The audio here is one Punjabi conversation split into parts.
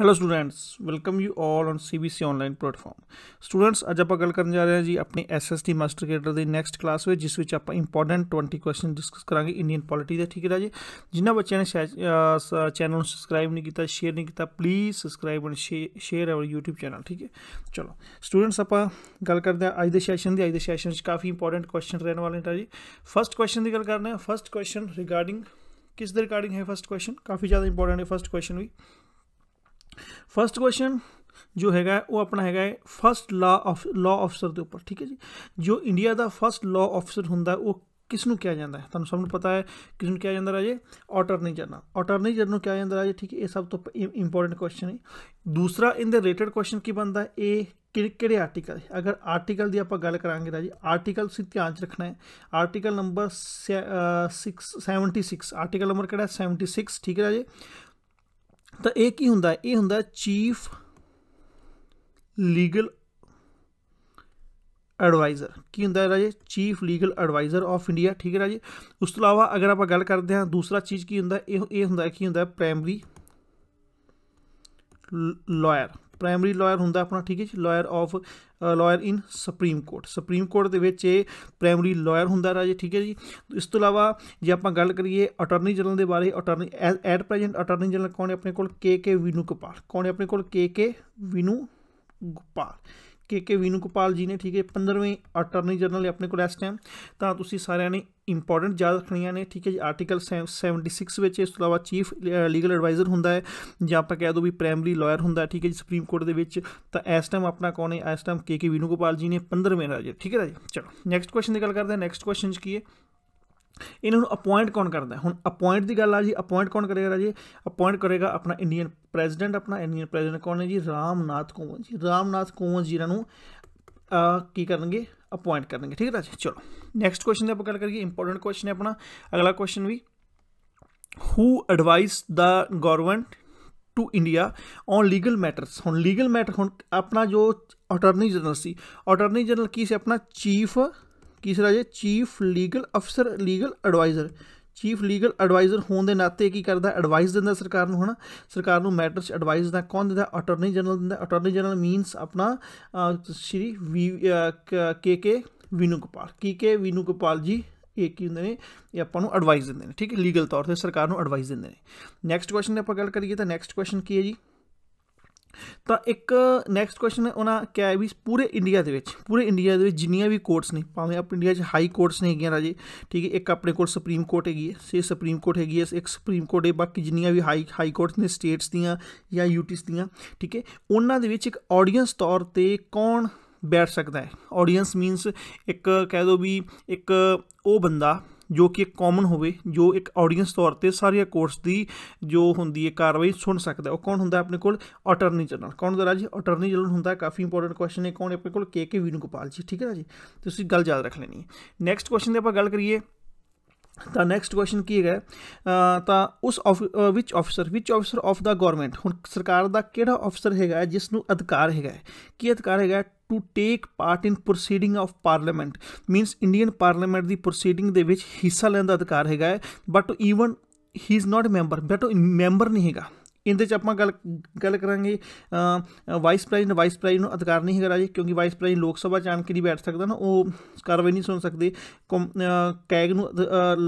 Hello students welcome you all on CBC online platform students ਅੱਜ ਆਪਾਂ ਗੱਲ ਕਰਨ ਜਾ ਰਹੇ ਹਾਂ ਜੀ ਆਪਣੀ SST ਮਾਸਟਰ ਕੇਡਰ ਦੀ ਨੈਕਸਟ ਕਲਾਸ ਵਿੱਚ ਜਿਸ ਵਿੱਚ ਆਪਾਂ ਇੰਪੋਰਟੈਂਟ 20 ਕੁਐਸਚਨ ਡਿਸਕਸ ਕਰਾਂਗੇ ਇੰਡੀਅਨ ਪੋਲਿਟੀ ਦੇ ਠੀਕ ਹੈ ਜੀ ਜਿਨ੍ਹਾਂ ਬੱਚਿਆਂ ਨੇ ਚੈਨਲ ਨੂੰ ਸਬਸਕ੍ਰਾਈਬ ਨਹੀਂ ਕੀਤਾ ਸ਼ੇਅਰ ਨਹੀਂ ਕੀਤਾ please subscribe and share our YouTube channel ਠੀਕ ਹੈ ਚਲੋ ਸਟੂਡੈਂਟਸ ਆਪਾਂ ਗੱਲ ਕਰਦੇ ਹਾਂ ਅੱਜ ਦੇ ਸੈਸ਼ਨ ਦੀ ਅੱਜ ਦੇ ਸੈਸ਼ਨ ਵਿੱਚ ਕਾਫੀ ਇੰਪੋਰਟੈਂਟ ਕੁਐਸਚਨ ਰਹਿਣ ਵਾਲੇ ਨੇ ਜੀ ਫਰਸਟ ਕੁਐਸਚਨ ਦੀ ਗੱਲ ਕਰਦੇ ਹਾਂ ਫਰਸਟ ਕੁਐਸਚਨ ਰਿਗਾਰਡਿੰਗ ਕਿਸ ਦੇ ਰਿਗਾਰਡਿੰਗ ਹੈ ਫਰਸਟ ਕੁਐਸਚਨ ਕਾਫੀ ਜ਼ਿਆਦਾ ਇੰਪੋਰਟੈਂਟ ਹੈ ਫਰਸਟ ਕੁਐਸਚਨ ਵੀ ਫਸਟ ਕੁਐਸਚਨ ਜੋ ਹੈਗਾ ਉਹ ਆਪਣਾ ਹੈਗਾ first law of law officer ਦੇ ਉੱਪਰ ਠੀਕ ਹੈ ਜੀ ਜੋ ਇੰਡੀਆ ਦਾ ਫਸਟ ਲਾ ਆਫਸਰ ਹੁੰਦਾ ਉਹ ਕਿਸ ਨੂੰ ਕਿਹਾ ਜਾਂਦਾ ਹੈ ਤੁਹਾਨੂੰ ਸਭ ਨੂੰ ਪਤਾ ਹੈ ਕਿਸ ਨੂੰ ਕਿਹਾ ਜਾਂਦਾ ਰਾਜੇ ਆਟਰਨੀ ਜਨਰਲ ਆਟਰਨੀ ਜਨਰਲ ਨੂੰ ਕਿਹਾ ਜਾਂਦਾ ਰਾਜੇ ਠੀਕ ਹੈ ਇਹ ਸਭ ਤੋਂ ਇੰਪੋਰਟੈਂਟ ਕੁਐਸਚਨ ਹੈ ਦੂਸਰਾ ਇਨ ਦੇ ਰਿਲੇਟਡ ਕੁਐਸਚਨ ਕੀ ਬਣਦਾ ਹੈ ਇਹ ਕਿਹੜੇ ਆਰਟੀਕਲ ਹੈ ਅਗਰ ਆਰਟੀਕਲ ਦੀ ਆਪਾਂ ਗੱਲ ਕਰਾਂਗੇ ਰਾਜੀ ਆਰਟੀਕਲ ਸੀ ਧਿਆਨ ਚ ਰੱਖਣਾ ਹੈ ਆਰਟੀਕਲ ਨੰਬਰ 676 ਆਰਟੀਕਲ ਨੰਬਰ ਕਿਹੜਾ 76 ਠੀਕ ਹੈ ਰਾਜੀ ਤਾਂ ਇਹ ਕੀ ਹੁੰਦਾ ਇਹ ਹੁੰਦਾ ਚੀਫ ਲੀਗਲ ਐਡਵਾਈਜ਼ਰ ਕੀ ਹੁੰਦਾ ਹੈ ਰਾਜੇ chief legal adviser of India ਠੀਕ ਹੈ ਰਾਜੇ ਉਸ ਤੋਂ ਇਲਾਵਾ ਅਗਰ ਆਪਾਂ ਗੱਲ ਕਰਦੇ ਹਾਂ ਦੂਸਰਾ ਚੀਜ਼ ਕੀ ਹੁੰਦਾ ਇਹ ਇਹ ਹੁੰਦਾ ਕੀ ਹੁੰਦਾ ਪ੍ਰਾਇਮਰੀ ਲਾਇਰ ਪ੍ਰਾਇਮਰੀ ਲਾਇਰ ਹੁੰਦਾ ਆਪਣਾ ਠੀਕ ਹੈ ਜੀ lawyer of lawyer in supreme court supreme court ਦੇ ਵਿੱਚ ਇਹ ਪ੍ਰਾਇਮਰੀ ਲਾਇਰ ਹੁੰਦਾ ਰਾਜੇ ਠੀਕ ਹੈ ਜੀ ਇਸ ਤੋਂ ਇਲਾਵਾ ਜੇ ਆਪਾਂ ਗੱਲ ਕਰੀਏ ਅਟਾਰਨੀ ਜਨਰਲ ਦੇ ਬਾਰੇ attorney at present attorney general ਕੌਣ ਹੈ ਆਪਣੇ ਕੋਲ ਕੇ ਕੇ ਵਿਨੂ ਗੋਪਾਲ ਕੌਣ ਹੈ ਆਪਣੇ ਕੋਲ ਕੇ ਕੇ ਵਿਨੂ ਗੋਪਾਲ ਕੇ ਕੇ ਵੀਨੂ ਗੋਪਾਲ ਜੀ ਨੇ ਠੀਕ ਹੈ 15ਵੇਂ ਅਟਾਰਨੀ ਜਨਰਲ ਆਪਣੇ ਕੋਲ ਇਸ ਟਾਈਮ ਤਾਂ ਤੁਸੀਂ ਸਾਰਿਆਂ ਨੇ ਇੰਪੋਰਟੈਂਟ ਯਾਦ ਰੱਖਣੀਆਂ ਨੇ ਠੀਕ ਹੈ ਜੀ ਆਰਟੀਕਲ 76 ਵਿੱਚ ਇਸ ਤੋਂ ਇਲਾਵਾ ਚੀਫ ਲੀਗਲ ਐਡਵਾਈਜ਼ਰ ਹੁੰਦਾ ਹੈ ਜਾਂ ਆਪਾਂ ਕਹਿ ਦੋ ਵੀ ਪ੍ਰਾਇਮਰੀ ਲਾਇਰ ਹੁੰਦਾ ਹੈ ਠੀਕ ਹੈ ਜੀ ਸੁਪਰੀਮ ਕੋਰਟ ਦੇ ਵਿੱਚ ਤਾਂ ਇਸ ਟਾਈਮ ਆਪਣਾ ਕੌਣ ਹੈ ਇਸ ਟਾਈਮ ਕੇ ਕੇ ਵੀਨੂ ਗੋਪਾਲ ਜੀ ਨੇ 15ਵੇਂ ਰਾਜੇ ਠੀਕ ਹੈ ਜੀ ਚਲੋ ਨੈਕਸਟ ਕੁਐਸਚਨ ਦੀ ਗੱਲ ਕਰਦੇ ਹਾਂ ਨੈਕਸਟ ਕੁਐਸਚਨ ਕੀ ਹੈ ਇਹਨਾਂ ਨੂੰ ਅਪਾਇੰਟ ਕੌਣ ਕਰਦਾ ਹੁਣ ਅਪਾਇੰਟ ਦੀ ਗੱਲ ਆ ਜੀ ਅਪਾਇੰਟ ਕੌਣ ਕਰੇਗਾ ਜੀ ਅਪਾਇੰਟ ਕਰੇਗਾ ਆਪਣਾ ਇੰਡੀਅਨ ਪ੍ਰੈਜ਼ੀਡੈਂਟ ਆਪਣਾ ਇੰਡੀਅਨ ਪ੍ਰੈਜ਼ੀਡੈਂਟ ਕੌਣ ਹੈ ਜੀ ਰਾਮਨਾਥ ਕੋਵਿੰਦ ਜੀ ਰਾਮਨਾਥ ਕੋਵਿੰਦ ਜੀ ਇਹਨਾਂ ਨੂੰ ਕੀ ਕਰਨਗੇ ਅਪਾਇੰਟ ਕਰਨਗੇ ਠੀਕ ਹੈ ਜੀ ਚਲੋ ਨੈਕਸਟ ਕੁਐਸਚਨ ਦੇ ਆਪਾਂ ਗੱਲ ਕਰੀਏ ਇੰਪੋਰਟੈਂਟ ਕੁਐਸਚਨ ਹੈ ਆਪਣਾ ਅਗਲਾ ਕੁਐਸਚਨ ਵੀ who advise the government to India on legal matters ਹੁਣ ਲੀਗਲ ਮੈਟਰ ਹੁਣ ਆਪਣਾ ਜੋ ਅਟਾਰਨੀ ਜਨਰਲ ਸੀ ਅਟਾਰਨੀ ਜਨਰਲ ਕੀ ਸੀ ਆਪਣਾ ਚੀਫ ਤੀਸਰਾ ਜੇ chief legal officer legal adviser chief legal adviser ਹੋਣ ਦੇ ਨਾਤੇ ਕੀ ਕਰਦਾ ਐਡਵਾਈਸ ਦਿੰਦਾ ਸਰਕਾਰ ਨੂੰ ਹਨਾ ਸਰਕਾਰ ਨੂੰ ਮੈਟਰਸ ਐਡਵਾਈਸ ਦਿੰਦਾ ਕੌਣ ਦਿੰਦਾ ਅਟਾਰਨੀ ਜਨਰਲ ਦਿੰਦਾ ਅਟਾਰਨੀ ਜਨਰਲ ਮੀਨਸ ਆਪਣਾ ਸ਼੍ਰੀ ਵੀ ਕੇ ਕੇ ਵਿਨੂ ਗੋਪਾਲ ਕੀ ਕੇ ਵਿਨੂ ਗੋਪਾਲ ਜੀ ਇਹ ਕੀ ਹੁੰਦੇ ਨੇ ਇਹ ਆਪਾਂ ਨੂੰ ਐਡਵਾਈਸ ਦਿੰਦੇ ਨੇ ਠੀਕ ਹੈ ਲੀਗਲ ਤੌਰ ਤੇ ਸਰਕਾਰ ਨੂੰ ਐਡਵਾਈਸ ਦਿੰਦੇ ਨੇ ਨੈਕਸਟ ਕੁਐਸਚਨ ਆਪਾਂ ਗੱਲ ਕਰੀਏ ਤਾਂ ਨੈਕਸਟ ਕੁਐਸਚਨ ਕੀ ਹੈ ਜੀ ਤਾਂ ਇੱਕ ਨੈਕਸਟ ਕੁਐਸਚਨ ਉਹਨਾਂ ਕਿਹਾ ਵੀ ਪੂਰੇ ਇੰਡੀਆ ਦੇ ਵਿੱਚ ਪੂਰੇ ਇੰਡੀਆ ਦੇ ਵਿੱਚ ਜਿੰਨੀਆਂ ਵੀ ਕੋਰਟਸ ਨੇ ਭਾਵੇਂ ਆਪਣੇ ਇੰਡੀਆ 'ਚ ਹਾਈ ਕੋਰਟਸ ਨੇ ਹੈਗੀਆਂ ਰਾਜੇ ਠੀਕ ਹੈ ਇੱਕ ਆਪਣੇ ਕੋਲ ਸੁਪਰੀਮ ਕੋਰਟ ਹੈਗੀ ਹੈ ਸੇ ਸੁਪਰੀਮ ਕੋਰਟ ਹੈਗੀ ਹੈ ਇੱਕ ਸੁਪਰੀਮ ਕੋਰਟ ਹੈ ਬਾਕੀ ਜਿੰਨੀਆਂ ਵੀ ਹਾਈ ਹਾਈ ਕੋਰਟਸ ਨੇ ਸਟੇਟਸ ਦੀਆਂ ਜਾਂ ਯੂਟੀਸ ਦੀਆਂ ਠੀਕ ਹੈ ਉਹਨਾਂ ਦੇ ਵਿੱਚ ਇੱਕ ਆਡੀਅנס ਤੌਰ ਤੇ ਕੌਣ ਬੈਠ ਸਕਦਾ ਹੈ ਆਡੀਅנס ਮੀਨਸ ਇੱਕ ਕਹਿ ਦੋ ਵੀ ਇੱਕ ਉਹ ਬੰਦਾ ਜੋ ਕਿ ਕਾਮਨ ਹੋਵੇ ਜੋ ਇੱਕ ਆਡੀਅנס ਤੌਰ ਤੇ ਸਾਰੀਆਂ ਕੋਰਸ ਦੀ ਜੋ ਹੁੰਦੀ ਹੈ ਕਾਰਵਾਈ ਸੁਣ ਸਕਦਾ ਉਹ ਕੌਣ ਹੁੰਦਾ ਆਪਣੇ ਕੋਲ ਅਟਾਰਨੀ ਜਨਰਲ ਕੌਣ ਹੁੰਦਾ ਰਾਜੀ ਅਟਾਰਨੀ ਜਨਰਲ ਹੁੰਦਾ ਕਾਫੀ ਇੰਪੋਰਟੈਂਟ ਕੁਐਸਚਨ ਹੈ ਕੌਣ ਆਪਣੇ ਕੋਲ ਕੇ ਕੇ ਵੀਨੂ ਗੋਪਾਲ ਜੀ ਠੀਕ ਹੈ ਜੀ ਤੁਸੀਂ ਗੱਲ ਯਾਦ ਰੱਖ ਲੈਣੀ ਹੈ ਨੈਕਸਟ ਕੁਐਸਚਨ ਤੇ ਆਪਾਂ ਗੱਲ ਕਰੀਏ ਤਾਂ ਨੈਕਸਟ ਕੁਐਸਚਨ ਕੀ ਹੈਗਾ ਤਾਂ ਉਸ ਵਿਚ ਆਫੀਸਰ ਵਿਚ ਆਫੀਸਰ ਆਫ ਦਾ ਗਵਰਨਮੈਂਟ ਹੁਣ ਸਰਕਾਰ ਦਾ ਕਿਹੜਾ ਆਫੀਸਰ ਹੈਗਾ ਜਿਸ ਨੂੰ ਅਧਿਕਾਰ ਹੈਗਾ ਕੀ ਅਧਿਕਾਰ ਹੈਗਾ to take part in proceeding of parliament means Indian parliament ਦੀ ਪ੍ਰੋਸੀਡਿੰਗ ਦੇ ਵਿੱਚ ਹਿੱਸਾ ਲੈਣ ਦਾ ਅਧਿਕਾਰ ਹੈਗਾ but even he is not member but member ਨਹੀਂ ਹੈਗਾ ਇਹਦੇ ਚ ਆਪਾਂ ਗੱਲ ਗੱਲ ਕਰਾਂਗੇ ਵਾਈਸ ਪ੍ਰੈਜ਼ੀਡੈਂਟ ਵਾਈਸ ਪ੍ਰੈਜ਼ੀਡੈਂਟ ਨੂੰ ਅਧਿਕਾਰ ਨਹੀਂ ਹੈਗਾ ਜੀ ਕਿਉਂਕਿ ਵਾਈਸ ਪ੍ਰੈਜ਼ੀਡੈਂਟ ਲੋਕ ਸਭਾ ਚ ਆਣ ਕੇ ਨਹੀਂ ਬੈਠ ਸਕਦਾ ਨਾ ਉਹ ਕਾਰਵਾਈ ਨਹੀਂ ਸੁਣ ਸਕਦੇ ਕੈਗ ਨੂੰ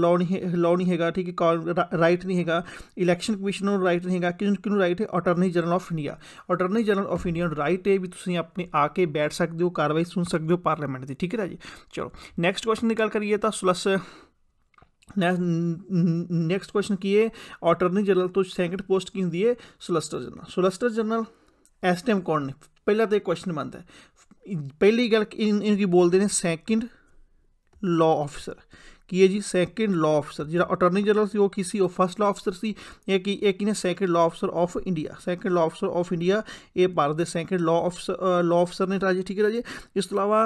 ਲਾਉ ਨਹੀਂ ਲਾਉ ਨਹੀਂ ਹੈਗਾ ਠੀਕ ਹੈ ਰਾਈਟ ਨਹੀਂ ਹੈਗਾ ਇਲੈਕਸ਼ਨ ਕਮਿਸ਼ਨ ਨੂੰ ਰਾਈਟ ਨਹੀਂ ਹੈਗਾ ਕਿਉਂ ਨੂੰ ਰਾਈਟ ਹੈ attorney general of India attorney general of India ਨੂੰ ਰਾਈਟ ਹੈ ਵੀ ਤੁਸੀਂ ਆਪਣੇ ਆ ਕੇ ਬੈਠ ਸਕਦੇ ਹੋ ਕਾਰਵਾਈ ਸੁਣ ਸਕਦੇ ਹੋ ਪਾਰਲੀਮੈਂਟ ਦੀ ਠੀਕ ਹੈ ਜੀ ਚਲੋ ਨੈਕਸਟ ਕੁਐਸਚਨ ਦੀ ਗੱਲ ਕਰੀਏ ਤਾਂ ਸੁਲਸ नैक्सट क्वेश्चन की है ऑटरनी जनरल तो सैकेंड पोस्ट की होंगी है सोलस्टर जनरल सोलस्टर जनरल एस टाइम कौन ने पहला तो एक क्वेश्चन बनता है पहली गल इन इनकी बोलते हैं सैकेंड लॉ ऑफिसर की है जी सैकेंड लॉ ऑफिसर जो अटर्नी जनरल से वो किसी फस्ट लॉ ऑफिसर से एक इन्हें second law officer of India second law officer of India ये भारत के second law officer law officer ने राजे ठीक है राजे इस तो अलावा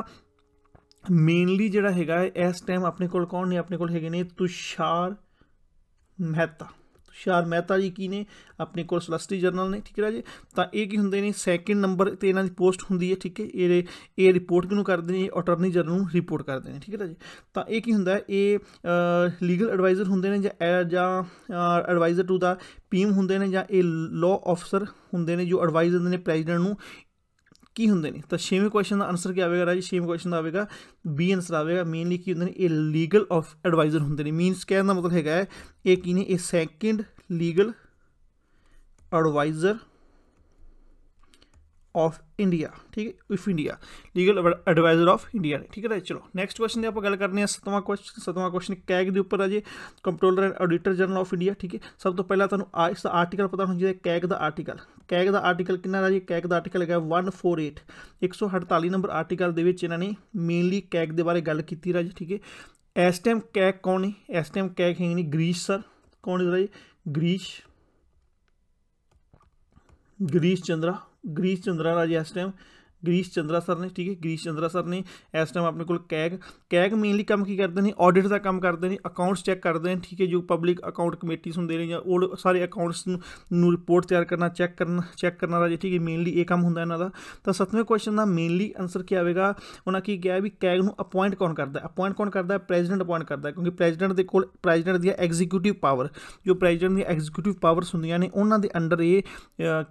ਮੇਨਲੀ ਜਿਹੜਾ ਹੈਗਾ ਇਸ ਟਾਈਮ ਆਪਣੇ ਕੋਲ ਕੌਣ ਨੇ ਆਪਣੇ ਕੋਲ ਹੈਗੇ ਨੇ ਤੁਸ਼ਾਰ ਮਹਿਤਾ ਤੁਸ਼ਾਰ ਮਹਿਤਾ ਜੀ ਕੀ ਨੇ ਆਪਣੇ ਕੋਲ ਸਲਸਟੀ ਜਰਨਲ ਨੇ ਠੀਕ ਹੈ ਜੀ ਤਾਂ ਇਹ ਕੀ ਹੁੰਦੇ ਨੇ ਸੈਕਿੰਡ ਨੰਬਰ ਤੇ ਇਹਨਾਂ ਦੀ ਪੋਸਟ ਹੁੰਦੀ ਹੈ ਠੀਕ ਹੈ ਇਹ ਇਹ ਰਿਪੋਰਟ ਕਿਹਨੂੰ ਕਰਦੇ ਨੇ ਅਟਾਰਨੀ ਜਰਨਲ ਨੂੰ ਰਿਪੋਰਟ ਕਰਦੇ ਨੇ ਠੀਕ ਹੈ ਜੀ ਤਾਂ ਇਹ ਕੀ ਹੁੰਦਾ ਇਹ ਲੀਗਲ ਐਡਵਾਈਜ਼ਰ ਹੁੰਦੇ ਨੇ ਜਾਂ ਜਾਂ ਐਡਵਾਈਜ਼ਰ ਟੂ ਦਾ ਪੀਐਮ ਹੁੰਦੇ ਨੇ ਜਾਂ ਇਹ ਲਾਅ ਆਫਸਰ ਹੁੰਦੇ ਨੇ ਜੋ ਐਡਵਾਈਸ ਦਿੰਦੇ ਨੇ ਪ੍ਰੈਜ਼ੀਡੈਂਟ ਨੂੰ ਕੀ ਹੁੰਦੇ ਨੇ ਤਾਂ ਛੇਵੇਂ ਕੁਐਸਚਨ ਦਾ ਆਨਸਰ ਕੀ ਆਵੇਗਾ ਰਾਜੀ ਛੇਵੇਂ ਕੁਐਸਚਨ ਦਾ ਆਵੇਗਾ ਬੀ ਆਨਸਰ ਆਵੇਗਾ ਮੇਨਲੀ ਕੀ ਹੁੰਦੇ ਨੇ ਇਹ ਲੀਗਲ ਆਫ ਐਡਵਾਈਜ਼ਰ ਹੁੰਦੇ ਨੇ ਮੀਨਸ ਕਹਿਣ ਦਾ ਮਤਲਬ ਹੈਗਾ ਇਹ ਕੀ ਨੇ ਇਹ second legal adviser of India ਠੀਕ ਹੈ if India legal adviser of India ਨੇ ਠੀਕ ਹੈ ਤਾਂ ਚਲੋ ਨੈਕਸਟ ਕੁਐਸਚਨ ਦੇ ਆਪਾਂ ਗੱਲ ਕਰਨੀ ਹੈ ਸਤਵਾਂ ਕੁਐਸਚਨ ਸਤਵਾਂ ਕੁਐਸਚਨ ਕੈਗ ਦੇ ਉੱਪਰ ਆ ਜੇ comptroller and auditor general of India ਠੀਕ ਹੈ ਸਭ ਤੋਂ ਪਹਿਲਾਂ ਤੁਹਾਨੂੰ ਆ ਇਸ ਆਰਟੀਕਲ ਪਤਾ ਹੋਣਾ ਚਾਹੀਦਾ ਕੈਗ ਦਾ ਆਰਟੀਕਲ ਕੈਗ ਦਾ ਆਰਟੀਕਲ ਕਿੰਨਾ ਜੀ ਕੈਗ ਦਾ ਆਰਟੀਕਲ ਹੈਗਾ 148 148 ਨੰਬਰ ਆਰਟੀਕਲ ਦੇ ਵਿੱਚ ਇਹਨਾਂ ਨੇ ਮੇਨਲੀ ਕੈਗ ਦੇ ਬਾਰੇ ਗੱਲ ਕੀਤੀ ਰਾਜੀ ਠੀਕ ਹੈ ਇਸ ਟਾਈਮ ਕੈਗ ਕੌਣ ਨੇ ਇਸ ਟਾਈਮ ਕੈਗ ਹੈ ਨਹੀਂ ਗ੍ਰੀਸ ਸਰ ਕੌਣ ਹੈ ਜੀ ਗ੍ਰੀਸ ਗ੍ਰੀਸ ਚੰਦਰਾ ਗਰੀਸ਼ ਚੰਦਰਾ ਰਾਜ ਇਸ ਟਾਈਮ ਗਰੀਸ਼ ਚੰਦਰਾ ਸਰ ਨੇ ਠੀਕ ਹੈ ਗਰੀਸ਼ ਚੰਦਰਾ ਸਰ ਨੇ ਇਸ ਟਾਈਮ ਆਪਣੇ ਕੋਲ ਕੈਗ ਕੈਗ ਮੇਨਲੀ ਕੰਮ ਕੀ ਕਰਦੇ ਨੇ ਆਡਿਟ ਦਾ ਕੰਮ ਕਰਦੇ ਨੇ ਅਕਾਊਂਟਸ ਚੈੱਕ ਕਰਦੇ ਨੇ ਠੀਕ ਹੈ ਜੋ ਪਬਲਿਕ ਅਕਾਊਂਟ ਕਮੇਟੀਆਂ ਹੁੰਦੇ ਨੇ ਜਾਂ ਉਹ ਸਾਰੇ ਅਕਾਊਂਟਸ ਨੂੰ ਰਿਪੋਰਟ ਤਿਆਰ ਕਰਨਾ ਚੈੱਕ ਕਰਨਾ ਚੈੱਕ ਕਰਨਾ ਰਾਜੇ ਠੀਕ ਹੈ ਮੇਨਲੀ ਇਹ ਕੰਮ ਹੁੰਦਾ ਇਹਨਾਂ ਦਾ ਤਾਂ ਸੱਤਵੇਂ ਕੁਐਸਚਨ ਦਾ ਮੇਨਲੀ ਆਨਸਰ ਕੀ ਆਵੇਗਾ ਉਹਨਾਂ ਕੀ ਗਿਆ ਵੀ ਕੈਗ ਨੂੰ ਅਪਾਇੰਟ ਕੌਣ ਕਰਦਾ ਹੈ ਅਪਾਇੰਟ ਕੌਣ ਕਰਦਾ ਹੈ ਪ੍ਰੈਜ਼ੀਡੈਂਟ ਅਪਾਇੰਟ ਕਰਦਾ ਹੈ ਕਿਉਂਕਿ ਪ੍ਰੈਜ਼ੀਡੈਂਟ ਦੇ ਕੋਲ ਪ੍ਰੈਜ਼ੀਡੈਂਟ ਦੀ ਐਗਜ਼ੀਕਿਊਟਿਵ ਪਾਵਰ ਜੋ ਪ੍ਰੈਜ਼ੀਡੈਂਟ ਦੀ ਐਗਜ਼ੀਕਿਊਟਿਵ ਪਾਵਰਸ ਹੁੰਦੀਆਂ ਨੇ ਉਹਨਾਂ ਦੇ ਅੰਡਰ ਇਹ